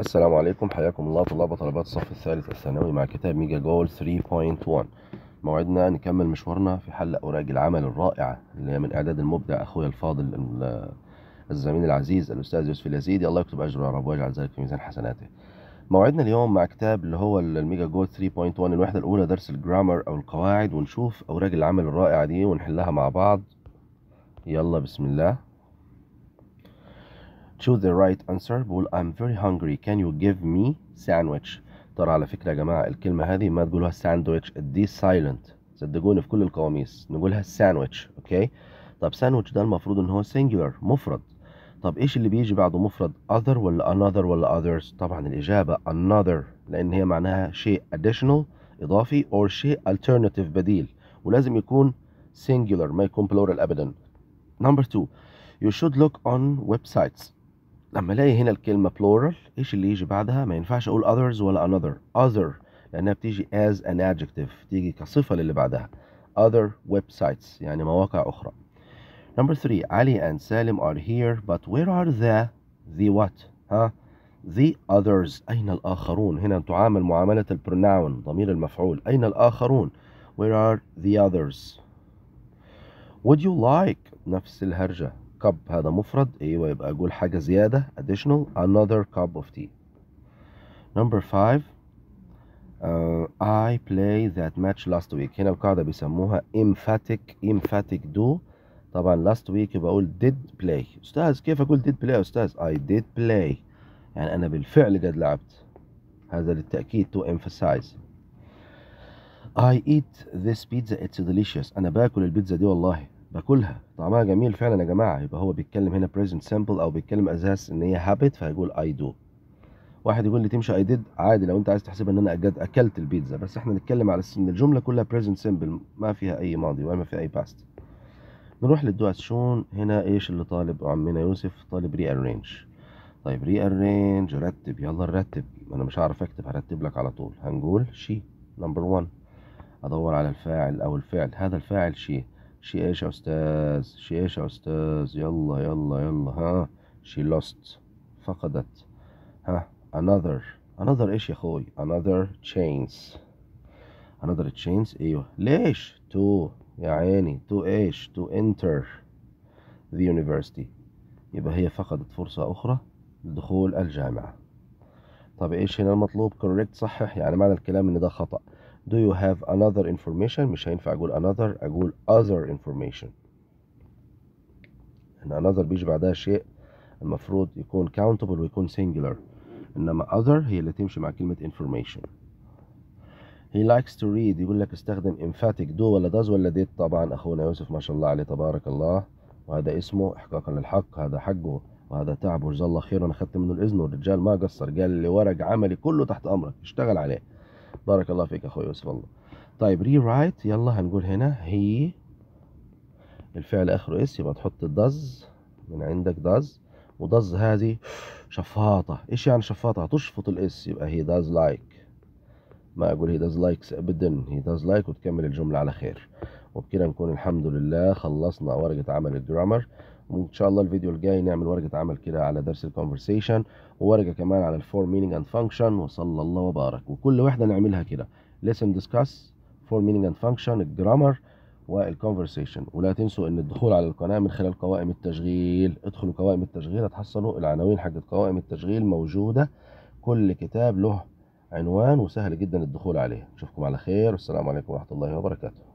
السلام عليكم حياكم الله طلاب وطلبات الصف الثالث الثانوي مع كتاب ميجا جول 3.1 موعدنا نكمل مشوارنا في حل اوراق العمل الرائعه اللي هي من اعداد المبدع اخويا الفاضل الزميل العزيز الاستاذ يوسف اليزيدي الله يكتب اجره يا رب ويجعل ذلك في ميزان حسناته موعدنا اليوم مع كتاب اللي هو الميجا جول 3.1 الوحده الاولى درس الجرامر او القواعد ونشوف اوراق العمل الرائعه دي ونحلها مع بعض يلا بسم الله choose the right answer بقول I'm very hungry can you give me sandwich ترى على فكرة يا جماعة الكلمة هذه ما تقولها sandwich دي silent صدقوني في كل القواميس نقولها sandwich okay طب sandwich ده المفروض ان singular مفرد طب ايش اللي بيجي بعده مفرد other ولا another ولا others طبعا الاجابة another لان هي معناها شيء additional اضافي or شيء alternative بديل ولازم يكون singular ما يكون plural ابدا number two you should look on websites لما الاقي هنا الكلمه plural ايش اللي يجي بعدها ما ينفعش اقول others ولا another other لانها بتيجي as an adjective تيجي كصفه للي بعدها other websites يعني مواقع اخرى Number 3 علي and سالم are here, but where are the the what? ها the others أين الآخرون؟ هنا تعامل معاملة البرناون ضمير المفعول أين الآخرون؟ Where are the others? Would you like نفس الهرجة كب هذا مفرد ايوه يبقى اقول حاجه زياده additional another cup of tea number 5 uh, I play that match last week هنا القاعده بيسموها emphatic emphatic do طبعا last week بقول did play استاذ كيف اقول did play يا استاذ I did play يعني انا بالفعل قد لعبت هذا للتاكيد to emphasize I eat this pizza it's delicious أنا باكل البيتزا دي والله باكلها طعمها جميل فعلا يا جماعه يبقى هو بيتكلم هنا بريزنت سامبل او بيتكلم اساس ان هي هابت فهيقول اي دو واحد يقول لي تمشي اي ديد عادي لو انت عايز تحسبها ان انا أجد اكلت البيتزا بس احنا نتكلم على ان الجمله كلها بريزنت سامبل ما فيها اي ماضي ولا ما فيها اي باست نروح شون هنا ايش اللي طالب عمنا يوسف طالب ري ارينج طيب ري ارينج رتب يلا نرتب انا مش هعرف اكتب هرتب لك على طول هنقول شي نمبر 1 ادور على الفاعل او الفعل هذا الفاعل شي ايش يا أستاذ ايش يا أستاذ يلا يلا يلا ها she lost فقدت ها another another ايش يا اخوي another chance another chance ايوه ليش to يا عيني to ايش to enter the university يبقى هي فقدت فرصة أخرى لدخول الجامعة طب ايش هنا المطلوب correct صحح يعني معنى الكلام ان ده خطأ do you have another information مش هينفع اقول another اقول other information ان another بيجي بعدها شيء المفروض يكون countable ويكون singular انما other هي اللي تمشي مع كلمة information he likes to read يقول لك استخدم emphatic do ولا does ولا did طبعا اخونا يوسف ما شاء الله عليه تبارك الله وهذا اسمه احقاقا للحق هذا حقه وهذا تعبه جزاه الله خير أنا أخذت منه الاذن والرجال ما قصر قال لي ورق عملي كله تحت امرك اشتغل عليه بارك الله فيك اخوي يوسف الله طيب ري رايت يلا هنقول هنا هي الفعل اخره اس يبقى تحط داز من عندك دز ودز هذه شفاطه ايش يعني شفاطه تشفط الاس يبقى هي داز لايك ما اقول هي داز لايكس ابدا هي داز لايك وتكمل الجمله على خير وبكده نكون الحمد لله خلصنا ورقه عمل الجرامر وان شاء الله الفيديو الجاي نعمل ورقه عمل كده على درس الكونفرسيشن وورقه كمان على الفور مينينج اند فانكشن وصلى الله وبارك وكل واحده نعملها كده ليسن ديسكاس فور مينينج اند فانكشن الجرامر والكونفرسيشن ولا تنسوا ان الدخول على القناه من خلال قوائم التشغيل ادخلوا قوائم التشغيل هتحصلوا العناوين حقت قوائم التشغيل موجوده كل كتاب له عنوان وسهل جدا الدخول عليه نشوفكم على خير والسلام عليكم ورحمه الله وبركاته